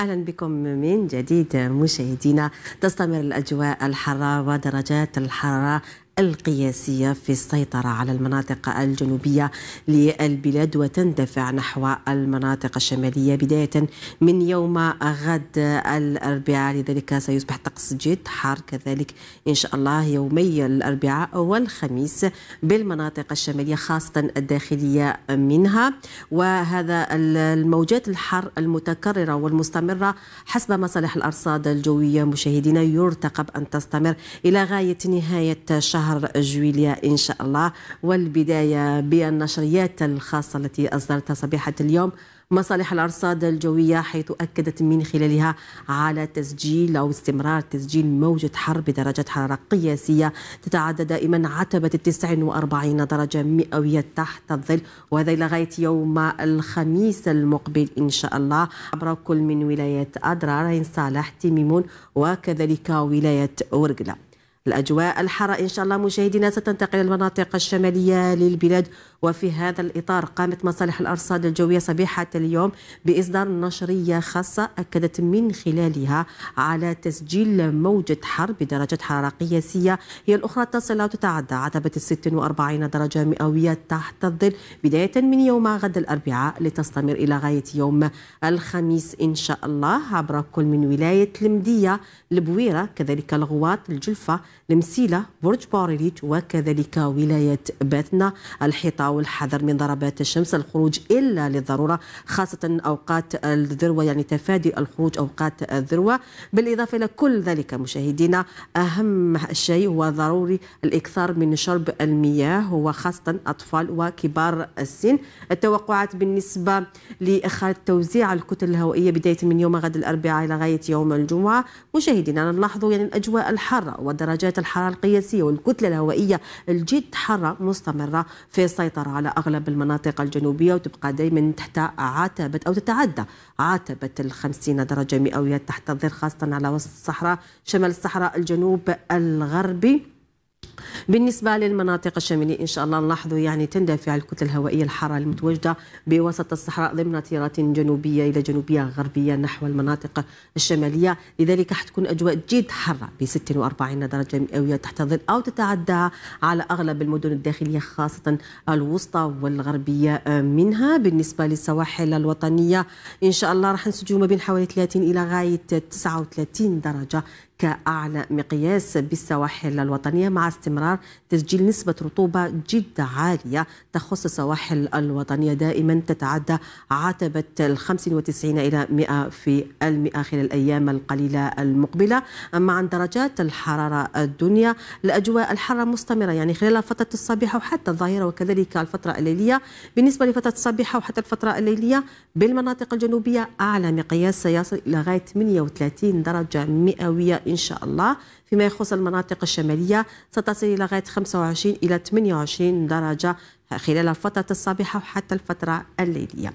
اهلا بكم من جديد مشاهدينا تستمر الاجواء الحاره ودرجات الحراره القياسية في السيطرة على المناطق الجنوبية للبلاد وتندفع نحو المناطق الشمالية بداية من يوم غد الأربعاء لذلك سيصبح طقس جد حار كذلك إن شاء الله يومي الأربعاء والخميس بالمناطق الشمالية خاصة الداخلية منها وهذا الموجات الحر المتكررة والمستمرة حسب مصالح الأرصاد الجوية مشاهدينا يرتقب أن تستمر إلى غاية نهاية شهر شهر جويليا إن شاء الله والبداية بالنشريات الخاصة التي أصدرتها صبيحة اليوم مصالح الأرصاد الجوية حيث أكدت من خلالها على تسجيل أو استمرار تسجيل موجة حر بدرجة حرارة قياسية تتعدى دائما عتبة 49 درجة مئوية تحت الظل وهذا لغاية يوم الخميس المقبل إن شاء الله عبر كل من ولايات أدرار عين صالح تيميمون وكذلك ولاية ورقلة الأجواء الحارة إن شاء الله مشاهدينا ستنتقل المناطق الشمالية للبلاد وفي هذا الإطار قامت مصالح الأرصاد الجوية صبيحة اليوم بإصدار نشرية خاصة أكدت من خلالها على تسجيل موجة حر بدرجة حرارة قياسية هي الأخرى تصل أو تتعدى عتبة 46 درجة مئوية تحت الظل بداية من يوم غد الأربعاء لتستمر إلى غاية يوم الخميس إن شاء الله عبر كل من ولاية المدية البويرة كذلك الغواط الجلفة المسيلة برج باريليت وكذلك ولاية باتنا الحيطة والحذر من ضربات الشمس الخروج إلا للضرورة خاصة أوقات الذروة يعني تفادي الخروج أوقات الذروة بالإضافة إلى كل ذلك مشاهدينا أهم شيء هو ضروري الإكثار من شرب المياه وخاصة أطفال وكبار السن التوقعات بالنسبة لخارطة توزيع الكتل الهوائية بداية من يوم غد الأربعاء إلى غاية يوم الجمعة مشاهدينا نلاحظ يعني الأجواء الحارة ودرجات درجات الحرارة القياسية والكتلة الهوائية الجد حارة مستمرة في السيطرة على أغلب المناطق الجنوبية وتبقى دائما تحت عتبة أو تتعدى عتبة ال 50 درجة مئوية تحت الظل خاصة على وسط الصحراء شمال الصحراء الجنوب الغربي بالنسبه للمناطق الشماليه ان شاء الله نلاحظوا يعني تندفع الكتله الهوائيه الحاره المتواجده بوسط الصحراء ضمن تيارات جنوبيه الى جنوبيه غربيه نحو المناطق الشماليه لذلك حتكون اجواء جد حاره ب 46 درجه مئويه تحت الظل او تتعدى على اغلب المدن الداخليه خاصه الوسطى والغربيه منها بالنسبه للسواحل الوطنيه ان شاء الله راح نسجلوا ما بين حوالي 30 الى غايه 39 درجه كأعلى مقياس بالسواحل الوطنية مع استمرار تسجيل نسبة رطوبة جد عالية تخص السواحل الوطنية دائما تتعدى عتبة ال 95 إلى 100 في المئة خلال الأيام القليلة المقبلة أما عن درجات الحرارة الدنيا الأجواء الحارة مستمرة يعني خلال فترة الصبيحة وحتى الظاهرة وكذلك الفترة الليلية بالنسبة لفترة الصبيحة وحتى الفترة الليلية بالمناطق الجنوبية أعلى مقياس سيصل إلى غاية 38 درجة مئوية إن شاء الله فيما يخص المناطق الشمالية ستصل إلى غاية 25 إلى 28 درجة خلال الفترة الصباحة وحتى الفترة الليلية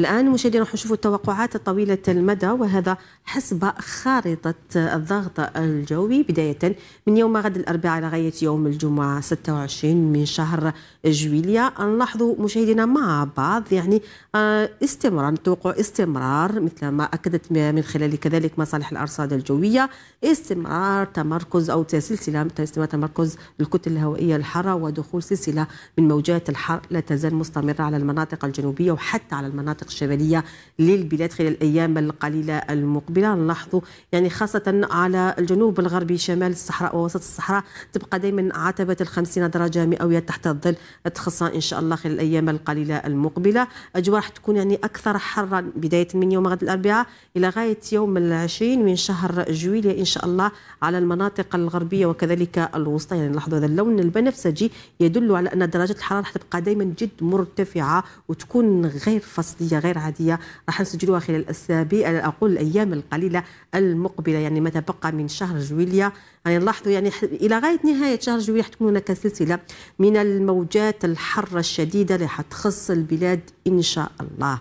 الآن مشاهدينا راح نشوفوا التوقعات طويلة المدى وهذا حسب خارطة الضغط الجوي بداية من يوم غد الأربعاء لغاية يوم الجمعة 26 من شهر جويلية نلاحظوا مشاهدينا مع بعض يعني آه، استمرار نتوقع استمرار مثل ما أكدت من خلال كذلك مصالح الأرصاد الجوية استمرار تمركز أو سلسلة استمرار تمركز الكتل الهوائية الحارة ودخول سلسلة من موجات الحر لا تزال مستمرة على المناطق الجنوبية وحتى على المناطق الشمالية للبلاد خلال الأيام القليلة المقبلة نلاحظ يعني خاصة على الجنوب الغربي شمال الصحراء ووسط الصحراء تبقى دائما عتبة الخمسين درجة مئوية تحت الظل تخصى إن شاء الله خلال الأيام القليلة المقبلة أجواء راح تكون يعني أكثر حرا بداية من يوم غد الأربعاء إلى غاية يوم العشرين من شهر جويلية إن شاء الله على المناطق الغربية وكذلك الوسطى يعني نلاحظ هذا اللون البنفسجي يدل على أن درجة الحرارة راح تبقى دائما جد مرتفعه وتكون غير فصليه غير عاديه راح نسجلوها خلال الاسابيع اقول الايام القليله المقبله يعني ما تبقى من شهر جويليا يعني نلاحظوا يعني الى غايه نهايه شهر جويليا راح تكون هناك سلسله من الموجات الحره الشديده اللي حتخص البلاد ان شاء الله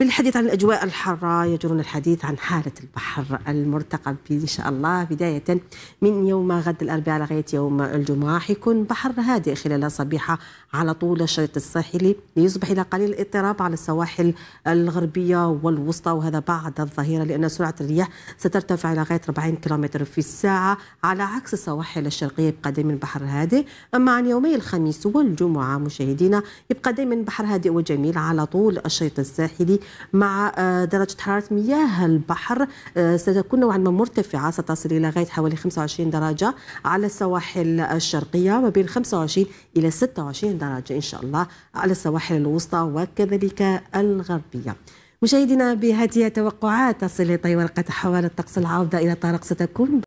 بالحديث عن الأجواء الحارة يجرون الحديث عن حالة البحر المرتقب إن شاء الله بداية من يوم غد الأربعاء لغاية يوم الجمعة حيكون بحر هادئ خلال الصبيحة على طول الشريط الساحلي ليصبح إلى قليل الاضطراب على السواحل الغربية والوسطى وهذا بعد الظهيرة لأن سرعة الرياح سترتفع إلى غاية 40 كم في الساعة على عكس السواحل الشرقية يبقى دائما البحر هادئ أما عن يومي الخميس والجمعة مشاهدينا يبقى دائما بحر هادئ وجميل على طول الشريط الساحلي مع آه، درجة حرارة مياه البحر آه، ستكون نوعا ما مرتفعة ستصل إلى غاية حوالي 25 درجة على السواحل الشرقية ما بين 25 إلى 26 درجة إن شاء الله على السواحل الوسطى وكذلك الغربية مشاهدينا بهذه التوقعات تصل طي ورقة حوالي الطقس العودة إلى طارق ستكون